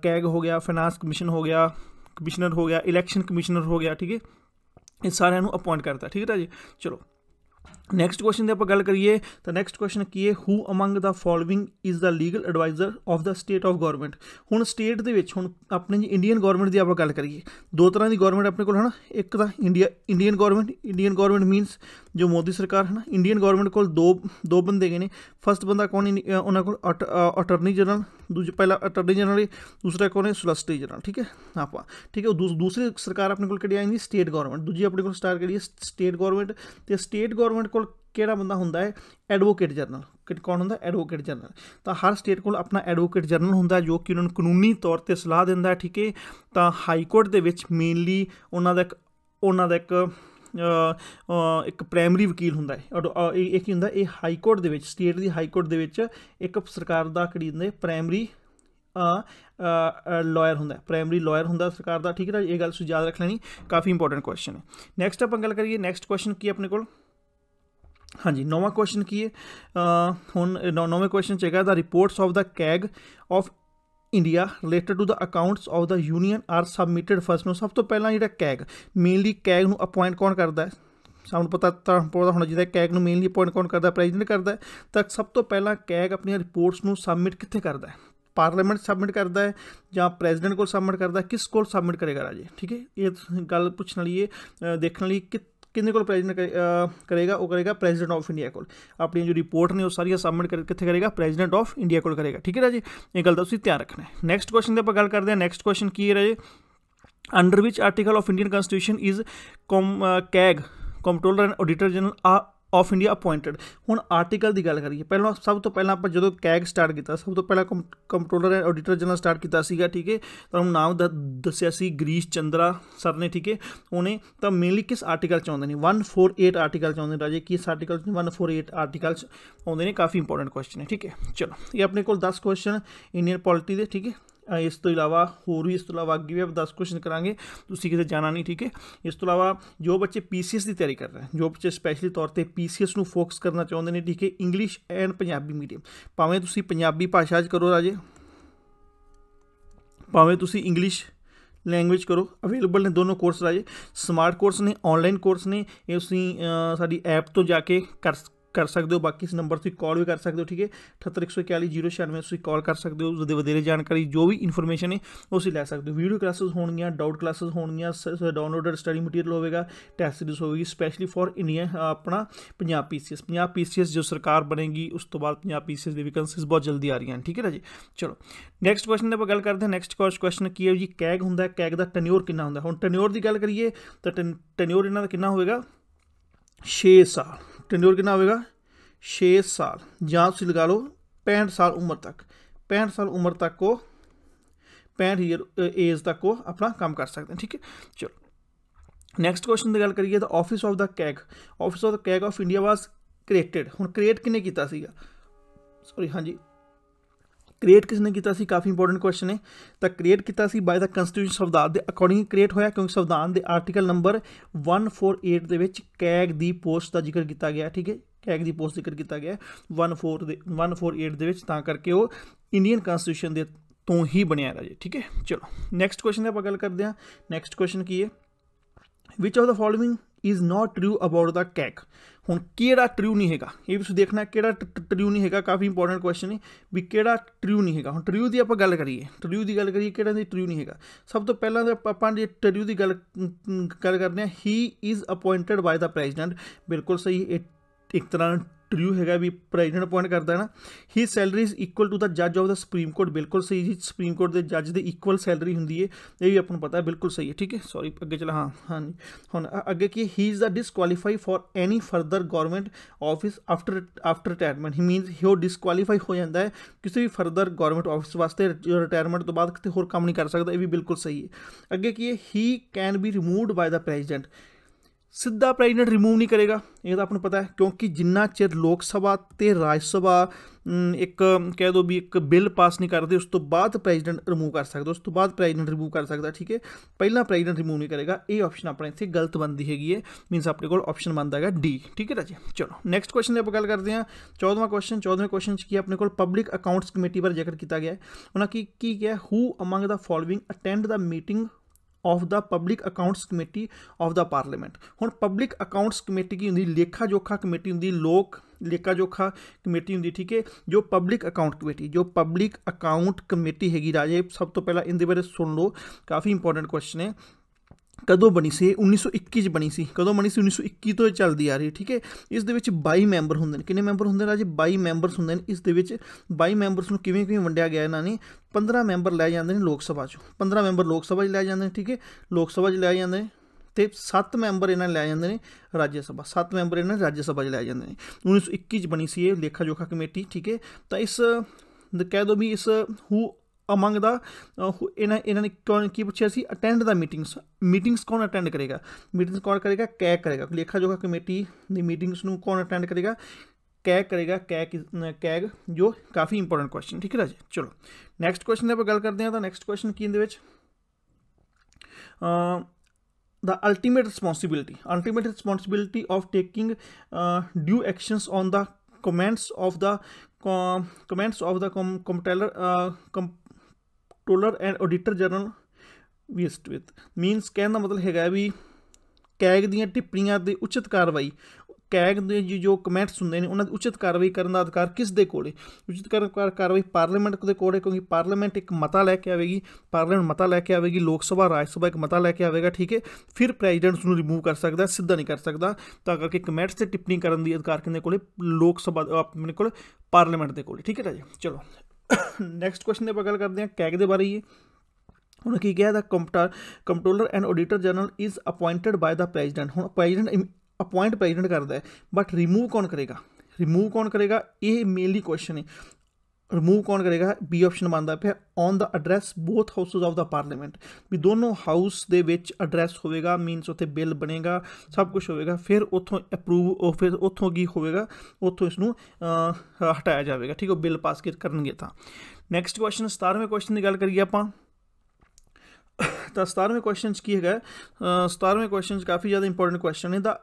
ਕੈਗ ਹੋ ਗਿਆ ਫਾਈਨਾਂਸ ਕਮਿਸ਼ਨ ਹੋ ਗਿਆ ਕਮਿਸ਼ਨਰ ਹੋ ਗਿਆ ਇਲੈਕਸ਼ਨ ਕਮਿਸ਼ਨਰ ਹੋ ਗਿਆ ਠੀਕ ਹੈ ਇਹ ਸਾਰਿਆਂ ਨੂੰ ਅਪਾਇੰਟ ਕਰਦਾ ਠੀਕ ਹੈ ਜੀ ਚਲੋ ਨੈਕਸਟ ਕੁਐਸਚਨ ਦੇ ਆਪਾਂ ਗੱਲ ਕਰੀਏ ਤਾਂ ਨੈਕਸਟ ਕੁਐਸਚਨ ਕੀ ਹੈ who among the following is the legal adviser of the state of government ਹੁਣ ਸਟੇਟ ਦੇ ਵਿੱਚ ਹੁਣ ਆਪਣੇ ਜੀ ਇੰਡੀਅਨ ਗਵਰਨਮੈਂਟ ਦੀ ਆਪਾਂ ਗੱਲ ਕਰੀਏ ਦੋ ਤਰ੍ਹਾਂ ਦੀ ਗਵਰਨਮੈਂਟ ਆਪਣੇ ਕੋਲ ਹਨਾ ਇੱਕ ਤਾਂ India Indian government Indian government means ਜੋ ਮੋਦੀ ਸਰਕਾਰ ਹਨਾ ਇੰਡੀਅਨ ਗਵਰਨਮੈਂਟ ਕੋਲ ਦੋ ਦੋ ਬੰਦੇ ਗਏ ਨੇ ਫਸਟ ਬੰਦਾ ਕੌਣ ਉਹਨਾਂ ਕੋਲ ਅਟਾਰਨੀ ਜਨਰਲ ਦੂਜਾ ਪਹਿਲਾ ਅਟਾਰਨੀ ਜਨਰਲ ਦੂਸਰਾ ਕੌਣ ਹੈ ਸੁਲਸਟਰੀ ਜਨਰਲ ਠੀਕ ਹੈ ਆਪਾਂ ਠੀਕ ਹੈ ਦੂਸਰੀ ਸਰਕਾਰ ਆਪਣੇ ਕੋਲ ਕਿਹੜੀ ਆਈ ਨਹੀਂ ਸਟੇਟ ਗਵਰਨਮੈਂਟ ਦੂਜੀ ਆਪਣੇ ਕੋਲ ਸਟਾਰ ਕਿਹੜੀ ਹੈ ਸਟੇਟ ਗਵਰਨਮੈਂਟ ਤੇ ਸਟੇਟ ਗਵਰਨਮੈਂਟ ਕੋਲ ਕੋਲ ਕਿਹੜਾ ਬੰਦਾ ਹੁੰਦਾ ਹੈ ਐਡਵੋਕੇਟ ਜਨਰਲ ਕਿ ਕੌਣ ਹੁੰਦਾ ਐਡਵੋਕੇਟ ਜਨਰਲ ਤਾਂ ਹਰ ਸਟੇਟ ਕੋਲ ਆਪਣਾ ਐਡਵੋਕੇਟ ਜਨਰਲ ਹੁੰਦਾ ਜੋ ਕਿ ਉਹਨਾਂ ਨੂੰ ਕਾਨੂੰਨੀ ਤੌਰ ਤੇ ਸਲਾਹ ਦਿੰਦਾ ਹੈ ਠੀਕ ਹੈ ਤਾਂ ਹਾਈ ਕੋਰਟ ਦੇ ਵਿੱਚ ਮੇਨਲੀ ਉਹਨਾਂ ਦਾ ਇੱਕ ਉਹਨਾਂ ਦਾ ਇੱਕ ਇੱਕ ਪ੍ਰਾਇਮਰੀ ਵਕੀਲ ਹੁੰਦਾ ਹੈ ਇਹ ਇਹ ਕੀ ਹੁੰਦਾ ਇਹ ਹਾਈ ਕੋਰਟ ਦੇ ਵਿੱਚ ਸਟੇਟ ਦੀ ਹਾਈ ਕੋਰਟ ਦੇ ਵਿੱਚ ਇੱਕ ਸਰਕਾਰ ਦਾ ਨੇ ਪ੍ਰਾਇਮਰੀ ਲਾਇਰ ਹੁੰਦਾ ਹੈ ਪ੍ਰਾਇਮਰੀ ਲਾਇਰ ਹੁੰਦਾ ਸਰਕਾਰ ਦਾ ਠੀਕ ਹੈ ਇਹ ਗੱਲ ਸੁਝਾਅ ਰੱਖ ਲੈਣੀ ਕਾਫੀ ਇੰਪੋਰਟੈਂਟ ਕੁਐਸਚਨ ਹੈ ਨੈਕਸਟ ਆਪਾਂ ਗੱਲ ਕਰੀਏ ਨੈਕਸਟ ਕੁਐਸਚਨ ਕੀ ਆਪਣੇ ਕੋਲ ਹਾਂਜੀ ਨੌਵਾਂ ਕੁਐਸਚਨ ਕੀ ਹੈ ਹੁਣ ਨੌਵੇਂ ਕੁਐਸਚਨ ਚ ਹੈਗਾ the reports of the CAG of India related to the accounts of the union are submitted first ਨੂੰ ਸਭ ਤੋਂ ਪਹਿਲਾਂ ਜਿਹੜਾ ਕੈਗ ਮੇਨਲੀ ਕੈਗ ਨੂੰ ਅਪਾਇੰਟ ਕੌਣ ਕਰਦਾ ਹੈ ਸਾਨੂੰ ਪਤਾ ਤਾਂ ਪਤਾ ਹੋਣਾ ਜਿਹਦਾ ਕੈਗ ਨੂੰ ਮੇਨਲੀ ਅਪਾਇੰਟ ਕੌਣ ਕਰਦਾ ਪ੍ਰੈਜ਼ੀਡੈਂਟ ਕਰਦਾ ਤਾਂ ਸਭ ਤੋਂ ਪਹਿਲਾਂ ਕੈਗ ਆਪਣੀਆਂ ਰਿਪੋਰਟਸ ਨੂੰ ਸਬਮਿਟ ਕਿੱਥੇ ਕਰਦਾ ਹੈ ਪਾਰਲੀਮੈਂਟ ਸਬਮਿਟ ਕਰਦਾ ਹੈ ਜਾਂ ਪ੍ਰੈਜ਼ੀਡੈਂਟ ਕੋਲ ਸਬਮਿਟ ਕਰਦਾ ਕਿਸ ਕੋਲ ਸਬਮਿਟ ਕਰੇਗਾ ਰਾਜੇ ਠੀਕ ਹੈ ਇਹ ਗੱਲ ਪੁੱਛਣ ਲਈ ਇਹ ਦੇਖਣ ਲਈ ਕਿ ਕਿੰਨੇ ਕੋਲ ਪ੍ਰੈਜ਼ੀਡੈਂਟ ਕਰੇਗਾ ਉਹ ਕਰੇਗਾ ਪ੍ਰੈਜ਼ੀਡੈਂਟ ਆਫ ਇੰਡੀਆ ਕੋਲ ਆਪਣੀ ਜੋ ਰਿਪੋਰਟ ਨੇ ਉਹ ਸਾਰੀਆਂ ਸਬਮਿਟ ਕਿੱਥੇ ਕਰੇਗਾ ਪ੍ਰੈਜ਼ੀਡੈਂਟ ਆਫ ਇੰਡੀਆ ਕੋਲ ਕਰੇਗਾ ਠੀਕ ਹੈ ਰਾਜੇ ਇਹ ਗੱਲ ਦਾ ਤੁਸੀਂ ਧਿਆਨ ਰੱਖਣਾ ਹੈ ਨੈਕਸਟ ਕੁਐਸਚਨ ਤੇ ਆਪਾਂ ਗੱਲ ਕਰਦੇ ਹਾਂ ਨੈਕਸਟ ਕੁਐਸਚਨ ਕੀ ਹੈ ਰਾਜੇ ਅੰਡਰ ਵਿਚ article of Indian constitution is CAG controller and auditor general ਆ ਆਫ ਇੰਡੀਆ ਅਪਾਇੰਟਡ ਹੁਣ ਆਰਟੀਕਲ ਦੀ ਗੱਲ ਕਰੀਏ ਪਹਿਲਾਂ ਸਭ ਤੋਂ ਪਹਿਲਾਂ ਆਪਾਂ ਜਦੋਂ ਕੈਗ ਸਟਾਰਟ ਕੀਤਾ ਸਭ ਤੋਂ ਪਹਿਲਾਂ comptroller and auditor general start ਕੀਤਾ ਸੀਗਾ ਠੀਕ ਹੈ ਤਾਂ ਉਹਨਾਂ ਨਾਮ ਦੱਸਿਆ ਸੀ ਗਰੀਸ਼ ਚੰਦਰਾ ਸਰ ਨੇ ਠੀਕ ਹੈ ਉਹਨੇ ਤਾਂ ਮੇਨਲੀ ਕਿਸ ਆਰਟੀਕਲ ਚ ਆਉਂਦੇ ਨੇ 148 ਆਰਟੀਕਲ ਚ ਆਉਂਦੇ ਨੇ ਰਾਜੇ ਕਿਸ ਆਰਟੀਕਲ ਚ 148 ਆਰਟੀਕਲ ਆਉਂਦੇ ਨੇ ਕਾਫੀ ਇੰਪੋਰਟੈਂਟ ਕੁਐਸਚਨ ਹੈ ਠੀਕ ਹੈ ਚਲੋ ਇਹ ਆਪਣੇ ਕੋਲ 10 ਕੁਐਸਚਨ ਇੰਡੀਅਨ ਪੋਲਿਟੀ ਦੇ ਠੀਕ ਹੈ ਇਸ ਤੋਂ ਇਲਾਵਾ ਹੋਰ ਵੀ ਇਸ ਤੋਂ ਇਲਾਵਾ ਅੱਗੇ ਵੀ 10 ਕੁਐਸਚਨ ਕਰਾਂਗੇ ਤੁਸੀਂ ਕਿਤੇ ਜਾਣਾ ਨਹੀਂ ਠੀਕ ਹੈ ਇਸ ਤੋਂ ਇਲਾਵਾ ਜੋ ਬੱਚੇ ਪੀਸੀਐਸ ਦੀ ਤਿਆਰੀ ਕਰ ਰਹੇ ਜੋ ਬੱਚੇ ਸਪੈਸ਼ਲੀ ਤੌਰ ਤੇ ਪੀਸੀਐਸ ਨੂੰ ਫੋਕਸ ਕਰਨਾ ਚਾਹੁੰਦੇ ਨੇ ਠੀਕ ਹੈ ਇੰਗਲਿਸ਼ ਐਂਡ ਪੰਜਾਬੀ ਮੀਡੀਅਮ ਭਾਵੇਂ ਤੁਸੀਂ ਪੰਜਾਬੀ ਭਾਸ਼ਾ 'ਚ ਕਰੋ ਰਾਜੇ ਭਾਵੇਂ ਤੁਸੀਂ ਇੰਗਲਿਸ਼ ਲੈਂਗੁਏਜ ਕਰੋ ਅਵੇਲੇਬਲ ਨੇ ਦੋਨੋਂ ਕੋਰਸ ਰਾਜੇ ਸਮਾਰਟ ਕੋਰਸ ਨੇ ਆਨਲਾਈਨ ਕੋਰਸ ਨੇ ਇਹ ਤੁਸੀਂ ਸਾਡੀ ਐਪ ਤੋਂ ਜਾ ਕੇ ਕਰ ਕਰ ਸਕਦੇ ਹੋ ਬਾਕੀ ਇਸ ਨੰਬਰ 'ਤੇ ਕਾਲ ਵੀ ਕਰ ਸਕਦੇ ਹੋ ਠੀਕ ਹੈ 781410996 ਤੁਸੀਂ ਕਾਲ ਕਰ ਸਕਦੇ ਹੋ ਜਦੇ ਵਧੇਰੇ ਜਾਣਕਾਰੀ ਜੋ ਵੀ ਇਨਫੋਰਮੇਸ਼ਨ ਹੈ ਉਹ ਤੁਸੀਂ ਲੈ ਸਕਦੇ ਹੋ ਵੀਡੀਓ ਕਲਾਸਸ ਹੋਣਗੀਆਂ ਡਾਊਟ ਕਲਾਸਸ ਹੋਣਗੀਆਂ ਡਾਊਨਲੋਡਡ ਸਟੱਡੀ ਮਟੀਰੀਅਲ ਹੋਵੇਗਾ ਟੈਸਟ ਸੀਰੀਜ਼ ਹੋਵੇਗੀ ਸਪੈਸ਼ਲੀ ਫॉर ਇੰਡੀਆ ਆਪਣਾ ਪੰਜਾਬ ਪੀਸੀਐਸ ਪੰਜਾਬ ਪੀਸੀਐਸ ਜੋ ਸਰਕਾਰ ਬਣੇਗੀ ਉਸ ਤੋਂ ਬਾਅਦ ਪੰਜਾਬ ਪੀਸੀਐਸ ਦੇ ਵੈਕੈਂਸੀਜ਼ ਬਹੁਤ ਜਲਦੀ ਆ ਰਹੀਆਂ ਹਨ ਠੀਕ ਹੈ ਨਾ ਜੀ ਚਲੋ ਨੈਕਸਟ ਕੁਐਸਚਨ ਤੇ ਆਪਾਂ ਗੱਲ ਕਰਦੇ ਹਾਂ ਨੈਕਸਟ ਕੁਐਸਚਨ ਕੀ ਹੈ ਜੀ ਕੈਗ ਹੁੰਦਾ ਹੈ ਕੈਗ ਦਾ ਟੈਨਿਓਰ ਕਿੰਨਾ ਹੁੰਦਾ ਹੁਣ ਟੈਨਿਓਰ ਦੀ ਗੱਲ ਕਰੀਏ ਤਾਂ ਟੈਨਿਓਰ ਇਹਨਾਂ ਦਾ ਕਿੰਨਾ ਹੋਵੇਗਾ 6 ਸਾਲ ਟੈਨਿਓਰ ਕਿੰਨਾ ਹੋਵੇਗਾ 6 ਸਾਲ ਜਾਂ ਤੁਸੀਂ ਲਗਾ ਲਓ 65 ਸਾਲ ਉਮਰ ਤੱਕ 65 ਸਾਲ ਉਮਰ ਤੱਕ ਕੋ 65 ਇਅਰ ਏਜ ਤੱਕ ਕੋ ਆਪਣਾ ਕੰਮ ਕਰ ਸਕਦੇ ਠੀਕ ਹੈ ਚਲੋ ਨੈਕਸਟ ਕੁਐਸਚਨ ਦੀ ਗੱਲ ਕਰੀਏ ਤਾਂ office of the CAG office of the CAG of India was created ਹੁਣ ਕ੍ਰੀਏਟ ਕਿਨੇ ਕੀਤਾ ਸੀਗਾ ਸੌਰੀ ਹਾਂਜੀ ਕ੍ਰੀਏਟ ਕਿਸ ਨੇ ਕੀਤਾ ਸੀ ਕਾਫੀ ਇੰਪੋਰਟੈਂਟ ਕੁਐਸਚਨ ਹੈ ਤਾਂ ਕ੍ਰੀਏਟ ਕੀਤਾ ਸੀ ਬਾਈ ਦਾ ਕਨਸਟੀਟਿਊਸ਼ਨ ਸੰਵਿਧਾਨ ਦੇ ਅਕੋਰਡਿੰਗ ਕ੍ਰੀਏਟ ਹੋਇਆ ਕਿਉਂਕਿ ਸੰਵਿਧਾਨ ਦੇ ਆਰਟੀਕਲ ਨੰਬਰ 148 ਦੇ ਵਿੱਚ ਕੈਗ ਦੀ ਪੋਸਟ ਦਾ ਜ਼ਿਕਰ ਕੀਤਾ ਗਿਆ ਠੀਕ ਹੈ ਕੈਗ ਦੀ ਪੋਸਟ ਜ਼ਿਕਰ ਕੀਤਾ ਗਿਆ 14 ਦੇ 148 ਦੇ ਵਿੱਚ ਤਾਂ ਕਰਕੇ ਉਹ ਇੰਡੀਅਨ ਕਨਸਟੀਟਿਊਸ਼ਨ ਦੇ ਤੋਂ ਹੀ ਬਣਿਆ ਰਾਜੇ ਠੀਕ ਹੈ ਚਲੋ ਨੈਕਸਟ ਕੁਐਸਚਨ ਆਪਾਂ ਗੱਲ ਕਰਦੇ ਹਾਂ ਨੈਕਸਟ ਕੁਐਸਚਨ ਕੀ ਹੈ which of the following is not true about the CAG ਹੁਣ ਕਿਹੜਾ ਟਰੂ ਨਹੀਂ ਹੈਗਾ ਇਹ ਵੀ ਤੁਸੀਂ ਦੇਖਣਾ ਕਿਹੜਾ ਟਰੂ ਨਹੀਂ ਹੈਗਾ ਕਾਫੀ ਇੰਪੋਰਟੈਂਟ ਕੁਐਸਚਨ ਹੈ ਵੀ ਕਿਹੜਾ ਟਰੂ ਨਹੀਂ ਹੈਗਾ ਹੁਣ ਟਰੂ ਦੀ ਆਪਾਂ ਗੱਲ ਕਰੀਏ ਟਰੂ ਦੀ ਗੱਲ ਕਰੀਏ ਕਿਹੜਾ ਦੀ ਟਰੂ ਨਹੀਂ ਹੈਗਾ ਸਭ ਤੋਂ ਪਹਿਲਾਂ ਤਾਂ ਆਪਾਂ ਜੇ ਟਰੂ ਦੀ ਗੱਲ ਕਰ ਕਰਦੇ ਹਾਂ ਹੀ ਇਜ਼ ਅਪੋਇੰਟਡ ਬਾਈ ਦਾ ਪ੍ਰੈਜ਼ੀਡੈਂਟ ਬਿਲਕੁਲ ਸਹੀ ਇੱਕ ਤਰ੍ਹਾਂ ਟਰੂ ਹੈਗਾ ਵੀ ਪ੍ਰੈਜ਼ੀਡੈਂਟ ਅਪਾਇੰਟ ਕਰਦਾ ਹੈ ਨਾ ਹੀ salary is equal to the ਜੱਜ ਆਫ ਦਾ ਸੁਪਰੀਮ ਕੋਰਟ ਬਿਲਕੁਲ ਸਹੀ ਜੀ ਸੁਪਰੀਮ ਕੋਰਟ ਦੇ ਜੱਜ ਦੇ ਇਕੁਅਲ ਸੈਲਰੀ ਹੁੰਦੀ ਹੈ ਇਹ ਵੀ ਆਪਾਂ ਨੂੰ ਪਤਾ ਹੈ ਬਿਲਕੁਲ ਸਹੀ ਹੈ ਠੀਕ ਹੈ ਸੌਰੀ ਅੱਗੇ ਚਲਾ ਹਾਂ ਹਾਂਜੀ ਹੁਣ ਅੱਗੇ ਕੀ he is the disqualify for any further government office after after retirement ਹੀ ਮੀਨਸ ਉਹ ਡਿਸਕੁਆਲੀਫਾਈ ਹੋ ਜਾਂਦਾ ਹੈ ਕਿਸੇ ਵੀ ਫਰਦਰ ਗਵਰਨਮੈਂਟ ਆਫਿਸ ਵਾਸਤੇ ਰਿਟਾਇਰਮੈਂਟ ਤੋਂ ਬਾਅਦ ਕਿਤੇ ਹੋਰ ਕੰਮ ਨਹੀਂ ਕਰ ਸਕਦਾ ਇਹ ਵੀ ਬਿਲਕੁਲ ਸਹੀ ਹੈ ਅੱਗੇ ਕੀ ਹੈ he can be removed by the president ਸਿੱਧਾ ਪ੍ਰੈਜ਼ੀਡੈਂਟ ਰਿਮੂਵ ਨਹੀਂ ਕਰੇਗਾ ਇਹ ਤਾਂ ਆਪਾਂ ਨੂੰ ਪਤਾ ਹੈ ਕਿਉਂਕਿ ਜਿੰਨਾ ਚਿਰ ਲੋਕ ਸਭਾ ਤੇ ਰਾਜ ਸਭਾ ਇੱਕ ਕਹਿ ਦੋ ਵੀ ਇੱਕ ਬਿੱਲ ਪਾਸ ਨਹੀਂ ਕਰਦੇ ਉਸ ਤੋਂ ਬਾਅਦ ਪ੍ਰੈਜ਼ੀਡੈਂਟ ਰਿਮੂਵ ਕਰ ਸਕਦਾ ਉਸ ਤੋਂ ਬਾਅਦ ਪ੍ਰੈਜ਼ੀਡੈਂਟ ਰਿਮੂਵ ਕਰ ਸਕਦਾ ਠੀਕ ਹੈ ਪਹਿਲਾਂ ਪ੍ਰੈਜ਼ੀਡੈਂਟ ਰਿਮੂਵ ਨਹੀਂ ਕਰੇਗਾ ਇਹ ਆਪਸ਼ਨ ਆਪਣੇ ਇੱਥੇ ਗਲਤ ਬੰਦੀ ਹੈਗੀ ਹੈ ਮੀਨਸ ਆਪਣੇ ਕੋਲ ਆਪਸ਼ਨ ਬੰਦਾ ਹੈਗਾ ਡੀ ਠੀਕ ਹੈ ਰਾਜੀ ਚਲੋ ਨੈਕਸਟ ਕੁਐਸਚਨ ਦੇ ਆਪਾਂ ਗੱਲ ਕਰਦੇ ਹਾਂ 14ਵਾਂ ਕੁਐਸਚਨ 14ਵੇਂ ਕੁਐਸਚਨ ਚ ਕੀ ਆਪਣੇ ਕੋਲ ਪਬਲਿਕ ਅਕਾਊਂਟਸ ਕਮੇਟੀ ਬਾਰੇ ਜ਼ਿਕਰ ਕੀਤਾ ਗਿਆ ਹੈ ਉਹਨਾਂ ਕੀ ਕੀ ਗਿਆ who among the following attend the meeting of the public accounts committee of the parliament ਹੁਣ ਪਬਲਿਕ ਅਕਾਊਂਟਸ ਕਮੇਟੀ ਕੀ ਹੁੰਦੀ ਲੇਖਾ ਜੋਖਾ ਕਮੇਟੀ ਹੁੰਦੀ ਲੋਕ ਲੇਖਾ ਜੋਖਾ ਕਮੇਟੀ ਹੁੰਦੀ ਠੀਕ ਹੈ ਜੋ ਪਬਲਿਕ ਅਕਾਊਂਟ ਕਮੇਟੀ ਜੋ ਪਬਲਿਕ ਅਕਾਊਂਟ ਕਮੇਟੀ ਹੈਗੀ ਰਾਜੇ ਸਭ ਤੋਂ ਪਹਿਲਾਂ ਇਹਦੇ ਬਾਰੇ ਸੁਣ ਲਓ ਕਾਫੀ ਇੰਪੋਰਟੈਂਟ ਕੁਐਸਚਨ ਹੈ ਕਦੋਂ ਬਣੀ ਸੀ 1921 ਚ ਬਣੀ ਸੀ ਕਦੋਂ ਬਣੀ ਸੀ 1921 ਤੋਂ ਇਹ ਚੱਲਦੀ ਆ ਰਹੀ ਠੀਕ ਹੈ ਇਸ ਦੇ ਵਿੱਚ 22 ਮੈਂਬਰ ਹੁੰਦੇ ਨੇ ਕਿੰਨੇ ਮੈਂਬਰ ਹੁੰਦੇ ਨੇ ਅਜੇ 22 ਮੈਂਬਰਸ ਹੁੰਦੇ ਨੇ ਇਸ ਦੇ ਵਿੱਚ 22 ਮੈਂਬਰਸ ਨੂੰ ਕਿਵੇਂ ਕਿਵੇਂ ਵੰਡਿਆ ਗਿਆ ਇਹਨਾਂ ਨੇ 15 ਮੈਂਬਰ ਲੈ ਜਾਂਦੇ ਨੇ ਲੋਕ ਸਭਾ ਚੋਂ 15 ਮੈਂਬਰ ਲੋਕ ਸਭਾ 'ਚ ਲੈ ਜਾਂਦੇ ਨੇ ਠੀਕ ਹੈ ਲੋਕ ਸਭਾ 'ਚ ਲੈ ਜਾਂਦੇ ਨੇ ਤੇ 7 ਮੈਂਬਰ ਇਹਨਾਂ ਲੈ ਜਾਂਦੇ ਨੇ ਰਾਜ ਸਭਾ 7 ਮੈਂਬਰ ਇਹਨਾਂ ਰਾਜ ਸਭਾ 'ਚ ਲੈ ਜਾਂਦੇ ਨੇ 1921 ਚ ਬਣੀ ਸੀ ਇਹ ਲੇਖਾ ਜੋਖਾ ਕਮੇਟੀ ਠੀਕ ਹੈ ਤਾਂ ਇਸ ਕਹਿ ਦੋ ਵੀ ਇਸ ਹੂ ਅਮੰਗ ਦਾ ਇਹਨਾਂ ਇਹਨਾਂ ਨੇ ਕੌਣ ਕੀ ਪੁੱਛਿਆ ਸੀ ਅਟੈਂਡ ਦਾ ਮੀਟਿੰਗਸ ਮੀਟਿੰਗਸ ਕੌਣ ਅਟੈਂਡ ਕਰੇਗਾ ਮੀਟਿੰਗਸ ਕੌਣ ਕਰੇਗਾ ਕੈਕ ਕਰੇਗਾ ਲੇਖਾ ਜੋਖਾ ਕਮੇਟੀ ਦੀ ਮੀਟਿੰਗਸ ਨੂੰ ਕੌਣ ਅਟੈਂਡ ਕਰੇਗਾ ਕੈਗ ਕਰੇਗਾ ਕੈਗ ਕੈਗ ਜੋ ਕਾਫੀ ਇੰਪੋਰਟੈਂਟ ਕੁਐਸਚਨ ਠੀਕ ਹੈ ਰਾਜੇ ਚਲੋ ਨੈਕਸਟ ਕੁਐਸਚਨ ਦੇ ਆਪਾਂ ਗੱਲ ਕਰਦੇ ਹਾਂ ਤਾਂ ਨੈਕਸਟ ਕੁਐਸਚਨ ਕੀ ਇਹਦੇ ਵਿੱਚ the ultimate responsibility ultimate responsibility of taking uh, due actions on the comments of the com of of the com comptroller uh, com ਟੋਲਰ and auditor general vested with means ਕਹਿਣ ਦਾ ਮਤਲਬ ਹੈਗਾ ਵੀ ਕੈਗ ਦੀਆਂ ਟਿੱਪਣੀਆਂ ਤੇ ਉਚਿਤ ਕਾਰਵਾਈ ਕੈਗ ਦੇ ਜੋ ਕਮੈਂਟਸ ਹੁੰਦੇ ਨੇ ਉਹਨਾਂ ਦੀ ਉਚਿਤ ਕਾਰਵਾਈ ਕਰਨ ਦਾ ਅਧਿਕਾਰ ਕਿਸ ਦੇ ਕੋਲੇ ਉਚਿਤ ਕਾਰਵਾਈ ਪਾਰਲੀਮੈਂਟ ਦੇ ਕੋਲੇ ਕਿਉਂਕਿ ਪਾਰਲੀਮੈਂਟ ਇੱਕ ਮਤਾ ਲੈ ਕੇ ਆਵੇਗੀ ਪਾਰਲੀਮੈਂਟ ਮਤਾ ਲੈ ਕੇ ਆਵੇਗੀ ਲੋਕ ਸਭਾ ਰਾਜ ਸਭਾ ਇੱਕ ਮਤਾ ਲੈ ਕੇ ਆਵੇਗਾ ਠੀਕ ਹੈ ਫਿਰ ਪ੍ਰੈਜ਼ੀਡੈਂਟ ਉਸ ਨੂੰ ਰਿਮੂਵ ਕਰ ਸਕਦਾ ਸਿੱਧਾ ਨਹੀਂ ਕਰ ਸਕਦਾ ਤਾਂ ਕਰਕੇ ਕਮੈਂਟਸ ਤੇ ਟਿੱਪਣੀ ਕਰਨ ਦੀ ਅਧਿਕਾਰ ਕਿੰਨੇ ਕੋਲੇ ਲੋਕ ਸਭਾ ਆਪਣੇ ਕੋਲ ਪਾਰਲੀਮੈਂਟ ਦੇ ਕੋਲੇ ਠੀਕ ਹੈ ਜੀ ਚਲੋ ਨੈਕਸਟ ਕੁਐਸਚਨ ਦੇ ਬਗਲ ਕਰਦੇ ਹਾਂ ਕੈਗ ਦੇ ਬਾਰੇ ਹੀ ਹੁਣ ਕੀ ਕਿਹਾ ਦਾ controller and auditor general is appointed by the president ਹੁਣ ਪ੍ਰੈਜ਼ੀਡੈਂਟ ਅਪਾਇੰਟ ਪ੍ਰੈਜ਼ੀਡੈਂਟ ਕਰਦਾ ਹੈ ਬਟ ਰਿਮੂਵ ਕੌਣ ਕਰੇਗਾ ਰਿਮੂਵ ਕੌਣ ਕਰੇਗਾ ਇਹ ਮੇਨਲੀ ਕੁਐਸਚਨ ਹੈ रिमूव कौन करेगा बी ऑप्शन बनता है on the address both houses of the parliament भी दोनों हाउस ਦੇ ਵਿੱਚ ਐਡਰੈਸ ਹੋਵੇਗਾ ਮੀਨਸ ਉੱਥੇ ਬਿੱਲ ਬਣੇਗਾ ਸਭ ਕੁਝ ਹੋਵੇਗਾ ਫਿਰ ਉੱਥੋਂ ਅਪਰੂਵ ਉਹ ਫਿਰ ਉੱਥੋਂ ਕੀ ਹੋਵੇਗਾ ਉੱਥੋਂ ਇਸ ਨੂੰ ਹਟਾਇਆ ਜਾਵੇਗਾ ਠੀਕ ਹੈ ਬਿੱਲ ਪਾਸ ਕਰਨਗੇ ਤਾਂ ਨੈਕਸਟ ਕੁਐਸਚਨ 17ਵੇਂ ਕੁਐਸਚਨ ਦੀ ਗੱਲ ਕਰੀਏ ਆਪਾਂ ਤਾਂ 17ਵੇਂ ਕੁਐਸਚਨ ਕੀ ਹੈਗਾ 17ਵੇਂ ਕੁਐਸਚਨ ਕਾਫੀ ਜ਼ਿਆਦਾ ਇੰਪੋਰਟੈਂਟ ਕੁਐਸਚਨ ਹੈ ਦਾ